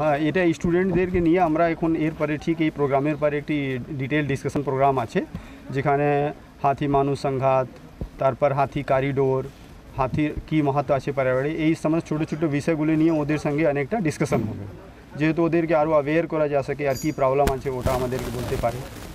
হ্যাঁ এটা স্টুডেন্ট দের জন্য আমরা এখন এরপরে ঠিক এই প্রোগ্রামের পারে একটি ডিটেইল ডিসকাশন প্রোগ্রাম আছে যেখানে হাতি মানব সংঘাত তার পর হাতি করিডোর হাতি কি महत्व আছে পরিবে এই সমস্ত ছোট ছোট বিষয়গুলি নিয়ে ওদের সঙ্গে অনেকটা ডিসকাশন হবে যেহেতু ওদেরকে আরো অ্যাওয়্যার করা যাচ্ছে আর কি প্রবলেম আছে ওটার মধ্যে বলতে পারি